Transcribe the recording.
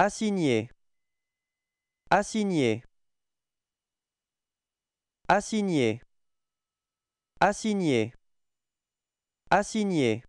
Assigné. Assigné. Assigné. Assigné. Assigné.